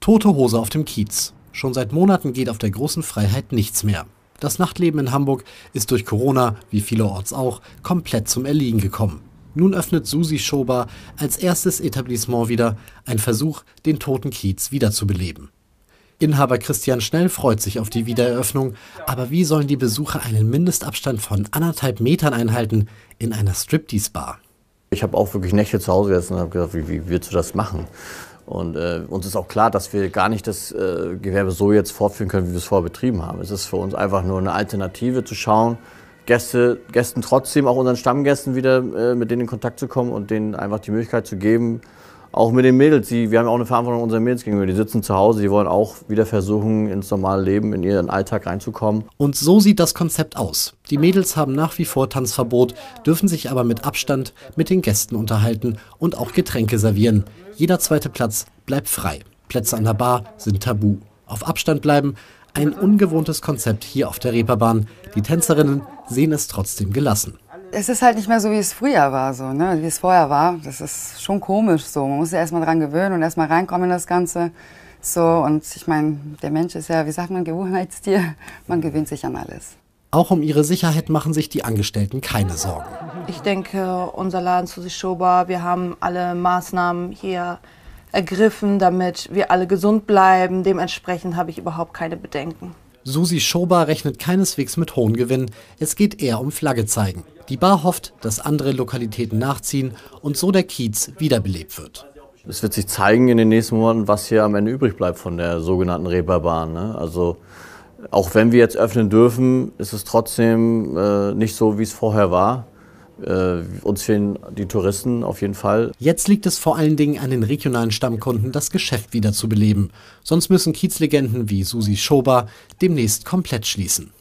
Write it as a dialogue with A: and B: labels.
A: Tote Hose auf dem Kiez. Schon seit Monaten geht auf der großen Freiheit nichts mehr. Das Nachtleben in Hamburg ist durch Corona, wie vielerorts auch, komplett zum Erliegen gekommen. Nun öffnet Susi Schober als erstes Etablissement wieder, ein Versuch, den toten Kiez wiederzubeleben. Inhaber Christian Schnell freut sich auf die Wiedereröffnung, aber wie sollen die Besucher einen Mindestabstand von anderthalb Metern einhalten
B: in einer Striptease-Bar? Ich habe auch wirklich Nächte zu Hause gesessen und habe gedacht, wie, wie willst du das machen? Und äh, uns ist auch klar, dass wir gar nicht das äh, Gewerbe so jetzt fortführen können, wie wir es vorher betrieben haben. Es ist für uns einfach nur eine Alternative zu schauen, Gäste, Gästen trotzdem, auch unseren Stammgästen wieder äh, mit denen in Kontakt zu kommen und denen einfach die Möglichkeit zu geben, auch mit den Mädels, die, wir haben ja auch eine Verantwortung unseren Mädels gegenüber. Die sitzen zu Hause, die wollen auch wieder versuchen, ins normale Leben, in ihren Alltag reinzukommen. Und so sieht das Konzept aus. Die Mädels haben nach wie vor Tanzverbot,
A: dürfen sich aber mit Abstand mit den Gästen unterhalten und auch Getränke servieren. Jeder zweite Platz bleibt frei. Plätze an der Bar sind tabu. Auf Abstand bleiben, ein ungewohntes Konzept hier auf der Reeperbahn. Die Tänzerinnen sehen es trotzdem gelassen
C: es ist halt nicht mehr so, wie es früher war, so, ne? wie es vorher war. Das ist schon komisch so. Man muss sich erstmal dran gewöhnen und erstmal reinkommen in das Ganze. So, und ich meine, der Mensch ist ja, wie sagt man, Gewohnheitstier. Man gewöhnt sich an alles.
A: Auch um ihre Sicherheit machen sich die Angestellten keine Sorgen.
D: Ich denke, unser Laden Susi Schober, wir haben alle Maßnahmen hier ergriffen, damit wir alle gesund bleiben. Dementsprechend habe ich überhaupt keine Bedenken.
A: Susi Schober rechnet keineswegs mit hohen Gewinn. Es geht eher um Flagge zeigen. Die Bar hofft, dass andere Lokalitäten nachziehen und so der Kiez wiederbelebt wird.
B: Es wird sich zeigen in den nächsten Monaten, was hier am Ende übrig bleibt von der sogenannten Reeperbahn. Ne? Also auch wenn wir jetzt öffnen dürfen, ist es trotzdem äh, nicht so, wie es vorher war. Äh, uns fehlen die Touristen auf jeden Fall. Jetzt liegt es vor allen Dingen an den regionalen
A: Stammkunden, das Geschäft wieder zu beleben. Sonst müssen Kiezlegenden wie Susi Schober demnächst komplett schließen.